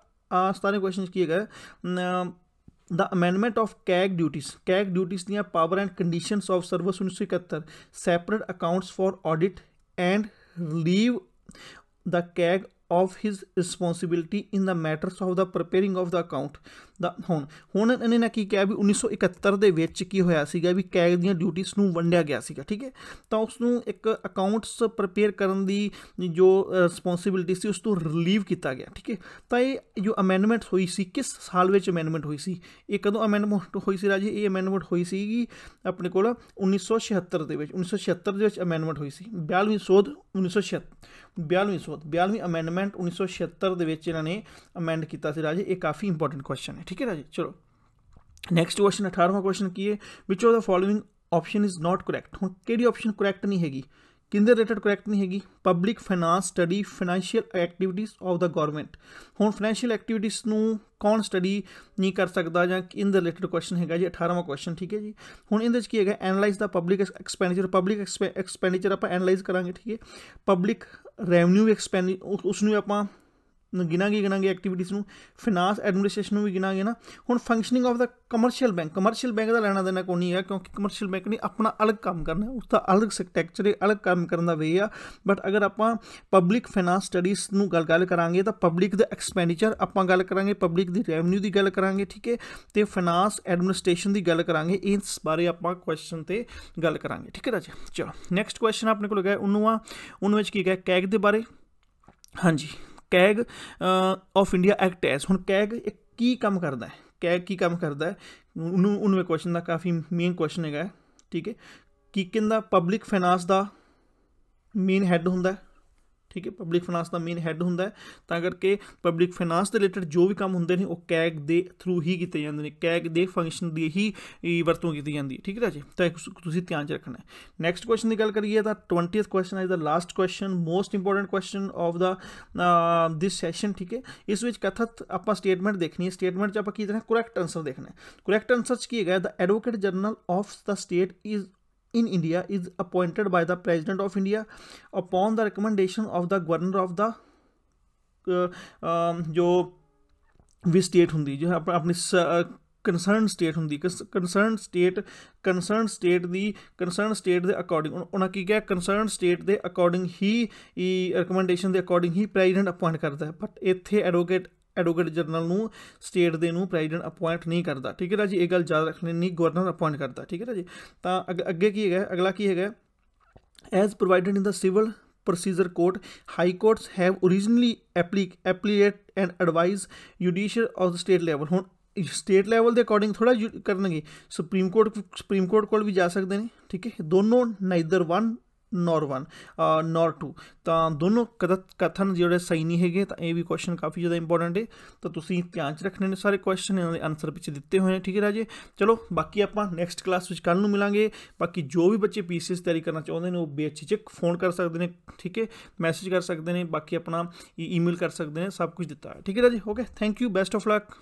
17ਵੇਂ ਕੁਐਸਚਨ ਕੀ ਹੈਗਾ the amendment of CAG duties. CAG duties near power and conditions of service Unisuikatar, separate accounts for audit and leave the CAG of his responsibility in the matters of the preparing of the account. ਦਾ ਹੁਣ ਹੁਣ ਇਹਨਾਂ ਨੇ ਕੀ ਕਿਹਾ ਵੀ 1971 ਦੇ ਵਿੱਚ ਕੀ ਹੋਇਆ ਸੀਗਾ ਵੀ ਕੈਗ ਦੀਆਂ ਡਿਊਟੀਆਂ ਨੂੰ ਵੰਡਿਆ ਗਿਆ ਸੀਗਾ ਠੀਕ ਹੈ ਤਾਂ ਉਸ ਨੂੰ ਇੱਕ ਅਕਾਊਂਟਸ ਪ੍ਰਪੇਅਰ ਕਰਨ ਦੀ ਜੋ ਰਿਸਪੌਂਸਿਬਿਲਟੀ ਸੀ ਉਸ ਤੋਂ ਰਿਲੀਵ ਕੀਤਾ ਗਿਆ ਠੀਕ ਹੈ ਤਾਂ ਇਹ ਜੋ ਅਮੈਂਡਮੈਂਟ ਹੋਈ ਸੀ ਕਿਸ ਸਾਲ ਵਿੱਚ ਅਮੈਂਡਮੈਂਟ ਹੋਈ ਸੀ ਇਹ ਕਦੋਂ ਅਮੈਂਡਮੈਂਟ ਹੋਈ ਸੀ ਰਾਜੀ ਇਹ ਅਮੈਂਡਮੈਂਟ ਹੋਈ ਸੀਗੀ ਆਪਣੇ ਕੋਲ 1976 ਦੇ ਵਿੱਚ 1976 ਦੇ ਵਿੱਚ ਅਮੈਂਡਮੈਂਟ ਹੋਈ ਸੀ 42ਵੀਂ ਸੋਧ 1976 42ਵੀਂ ਸੋਧ 42ਵੀਂ ਅਮੈਂਡਮੈਂਟ 1976 ਦੇ ਵਿੱਚ ਇਹਨਾਂ ਨੇ ਅਮੈਂਡ ਕੀਤਾ ਸੀ ਰਾਜੀ ਇਹ ਕਾਫੀ ਇੰਪੋਰਟੈਂਟ ਕੁਐਸਚਨ ਹੈ ਠੀਕ ਹੈ ਨਾ ਜੀ ਚਲੋ ਨੈਕਸਟ ਕੁਐਸਚਨ 18ਵਾਂ ਕੁਐਸਚਨ ਕੀ ਹੈ which of the following option is not correct ਹੁਣ ਕਿਹੜੀ ਆਪਸ਼ਨ ਕਰੈਕਟ ਨਹੀਂ ਹੈਗੀ ਕਿੰਦੇ ਰਿਲੇਟਡ ਕਰੈਕਟ ਨਹੀਂ ਹੈਗੀ public finance study financial activities of the government ਹੁਣ ਫਾਈਨੈਂਸ਼ੀਅਲ ਐਕਟੀਵਿਟੀਜ਼ ਨੂੰ ਕੌਣ ਸਟੱਡੀ ਨਹੀਂ ਕਰ ਸਕਦਾ ਜਾਂ ਦਾ ਰਿਲੇਟਡ ਕੁਐਸਚਨ ਹੈਗਾ ਜੀ 18ਵਾਂ ਕੁਐਸਚਨ ਠੀਕ ਹੈ ਜੀ ਹੁਣ ਇਹਦੇ ਵਿੱਚ ਕੀ ਹੈਗਾ analyse the public expenditure public expenditure ਆਪਾਂ ਐਨਲਾਈਜ਼ ਕਰਾਂਗੇ ਠੀਕ ਹੈ ਪਬਲਿਕ ਰੈਵਨਿਊ ਐਕਸਪੈਂਡ ਉਸ ਨੂੰ ਆਪਾਂ ਗਿਣਾਂਗੇ ਗਿਣਾਂਗੇ ਐਕਟੀਵਿਟੀਜ਼ ਨੂੰ ਫਾਈਨਾਂਸ ਐਡਮਿਨਿਸਟ੍ਰੇਸ਼ਨ ਨੂੰ ਵੀ ਗਿਣਾਂਗੇ ਨਾ ਹੁਣ functioning of the commercial bank commercial bank ਦਾ ਲੈਣਾ ਦੇਣਾ ਕੋਈ ਨਹੀਂ ਹੈ ਕਿਉਂਕਿ ਕਮਰਸ਼ੀਅਲ ਬੈਂਕ ਨੇ ਆਪਣਾ ਅਲੱਗ ਕੰਮ ਕਰਨਾ ਹੈ ਉਸ ਦਾ ਅਲੱਗ ਸਟਰਕਚਰ ਹੈ ਅਲੱਗ ਕੰਮ ਕਰਨ ਦਾ ਵੇ ਆ ਬਟ ਅਗਰ ਆਪਾਂ ਪਬਲਿਕ ਫਾਈਨਾਂਸ ਸਟੱਡੀਜ਼ ਨੂੰ ਗੱਲ ਗੱਲ ਕਰਾਂਗੇ ਤਾਂ ਪਬਲਿਕ ਦਾ ਐਕਸਪੈਂਡੀਚਰ ਆਪਾਂ ਗੱਲ ਕਰਾਂਗੇ ਪਬਲਿਕ ਦੀ ਰੈਵਨਿਊ ਦੀ ਗੱਲ ਕਰਾਂਗੇ ਠੀਕ ਹੈ ਤੇ ਫਾਈਨਾਂਸ ਐਡਮਿਨਿਸਟ੍ਰੇਸ਼ਨ ਦੀ ਗੱਲ ਕਰਾਂਗੇ ਇਸ ਬਾਰੇ ਆਪਾਂ ਕੁਐਸਚਨ ਤੇ ਗੱਲ ਕਰਾਂਗੇ ਠੀਕ ਹੈ ਰਾਜੇ ਚਲੋ ਨੈਕਸਟ ਕੁਐਸਚਨ ਆਪਣੇ ਕੋਲ ਗਿਆ ਉਹਨੂੰ ਆ ਉਹਨੂੰ ਵਿੱਚ ਕੀ ਗਿਆ ਕੈਗ ਦੇ ਬਾਰੇ ਹਾਂਜੀ CAG of India act as ਹੁਣ ਕੈਗ ਕੀ ਕੰਮ ਕਰਦਾ ਹੈ ਕੈਗ ਕੀ ਕੰਮ ਕਰਦਾ ਹੈ ਉਹਨੂੰ ਉਹਨੂੰ ਕੁਐਸਚਨ ਦਾ ਕਾਫੀ ਮੇਨ ਕੁਐਸਚਨ ਹੈਗਾ ਠੀਕ ਹੈ ਕੀ ਕਿੰਦਾ ਪਬਲਿਕ ਫਾਈਨਾਂਸ ਦਾ ਮੇਨ ਹੈੱਡ ਹੁੰਦਾ ਹੈ ਠੀਕ ਹੈ ਪਬਲਿਕ ਫਾਈਨਾਂਸ ਦਾ ਮੇਨ ਹੈੱਡ ਹੁੰਦਾ ਹੈ ਤਾਂ ਕਰਕੇ ਪਬਲਿਕ ਫਾਈਨਾਂਸ ਦੇ ਰਿਲੇਟਡ ਜੋ ਵੀ ਕੰਮ ਹੁੰਦੇ ਨੇ ਉਹ ਕੈਗ ਦੇ ਥਰੂ ਹੀ ਕੀਤੇ ਜਾਂਦੇ ਨੇ ਕੈਗ ਦੇ ਫੰਕਸ਼ਨ ਦੀ ਹੀ ਵਰਤੋਂ ਕੀਤੀ ਜਾਂਦੀ ਹੈ ਠੀਕ ਹੈ ਜੀ ਤਾਂ ਤੁਸੀਂ ਧਿਆਨ ਚ ਰੱਖਣਾ ਹੈ ਨੈਕਸਟ ਕੁਐਸਚਨ ਦੀ ਗੱਲ ਕਰੀਏ ਤਾਂ 20th question is the last question most important question of the this session ਠੀਕ ਹੈ ਇਸ ਵਿੱਚ ਕਥਤ ਆਪਾਂ ਸਟੇਟਮੈਂਟ ਦੇਖਣੀ ਹੈ ਸਟੇਟਮੈਂਟ ਚ ਆਪਾਂ ਕੀ ਤਰ੍ਹਾਂ ਕਰੈਕਟ ਆਨਸਰ ਦੇਖਣਾ ਹੈ ਕਰੈਕਟ ਆਨਸਰ ਚ ਕੀ ਹੈਗਾ the advocate general of the state is in India is appointed by the President of India upon the recommendation of the Governor of the जो भी स्टेट होंगी जो है अपनी ਕੰਸਰਨ ਸਟੇਟ ਹੁੰਦੀ ਕੰਸਰਨ ਸਟੇਟ ਕੰਸਰਨ ਸਟੇਟ ਦੀ ਕੰਸਰਨ ਸਟੇਟ ਦੇ ਅਕੋਰਡਿੰਗ ਉਹਨਾਂ ਕੀ ਕਿਹਾ ਕੰਸਰਨ ਸਟੇਟ ਦੇ ਅਕੋਰਡਿੰਗ ਹੀ ਰਿਕਮੈਂਡੇਸ਼ਨ ਦੇ ਅਕੋਰਡਿੰਗ ਹੀ ਪ੍ਰੈਜ਼ੀਡੈਂਟ ਅਪਾਇੰਟ ਕਰਦਾ ਹੈ ਬਟ ਇੱਥੇ ਐਡਵੋਕੇਟ ਐਡਵੋਕੇਟ ਜਨਰਲ ਨੂੰ ਸਟੇਟ ਦੇ ਨੂੰ ਪ੍ਰੈਜ਼ੀਡੈਂਟ ਅਪਾਇੰਟ ਨਹੀਂ ਕਰਦਾ ਠੀਕ ਹੈ ਨਾ ਜੀ ਇਹ ਗੱਲ ਯਾਦ ਰੱਖਣੀ ਨਹੀਂ ਗਵਰਨਰ ਅਪਾਇੰਟ ਕਰਦਾ ਠੀਕ ਹੈ ਨਾ ਜੀ ਤਾਂ ਅੱਗੇ ਕੀ ਹੈਗਾ ਅਗਲਾ ਕੀ ਹੈਗਾ as provided in the civil procedure code high courts have originally appellate and advise judicial of the state level ਹੁਣ ਸਟੇਟ ਲੈਵਲ ਦੇ ਅਕੋਰਡਿੰਗ ਥੋੜਾ ਕਰਨਗੇ ਸੁਪਰੀਮ ਕੋਰਟ ਸੁਪਰੀਮ ਕੋਰਟ ਕੋਲ ਵੀ ਜਾ ਸਕਦੇ ਨੇ ਠੀਕ ਹੈ ਦੋਨੋਂ ਨਾਈਦਰ ਵਨ ਨੋਰ 1 ਨੋਰ 2 ਤਾਂ ਦੋਨੋਂ ਕਥਨ ਜਿਹੜੇ ਸਹੀ ਨਹੀਂ ਹੈਗੇ ਤਾਂ ਇਹ ਵੀ ਕੁਐਸਚਨ ਕਾਫੀ ਜ਼ਿਆਦਾ ਇੰਪੋਰਟੈਂਟ ਹੈ ਤਾਂ ਤੁਸੀਂ ਧਿਆਨ ਚ ਰੱਖਣੇ ਨੇ ਸਾਰੇ ਕੁਐਸਚਨ ਇਹਨਾਂ ਦੇ ਆਨਸਰ ਵਿੱਚ ਦਿੱਤੇ ਹੋਏ ਨੇ ਠੀਕ ਹੈ ਰਾਜੇ ਚਲੋ ਬਾਕੀ ਆਪਾਂ ਨੈਕਸਟ ਕਲਾਸ ਵਿੱਚ ਕੱਲ ਨੂੰ ਮਿਲਾਂਗੇ ਬਾਕੀ ਜੋ ਵੀ ਬੱਚੇ ਪੀਸੀਐਸ ਤਿਆਰੀ ਕਰਨਾ ਚਾਹੁੰਦੇ ਨੇ ਉਹ ਚ ਫੋਨ ਕਰ ਸਕਦੇ ਨੇ ਠੀਕ ਹੈ ਮੈਸੇਜ ਕਰ ਸਕਦੇ ਨੇ ਬਾਕੀ ਆਪਣਾ ਈਮੇਲ ਕਰ ਸਕਦੇ ਨੇ ਸਭ ਕੁਝ ਦਿੱਤਾ ਹੈ ਠੀਕ ਹੈ ਰਾਜੇ okay thank you best of luck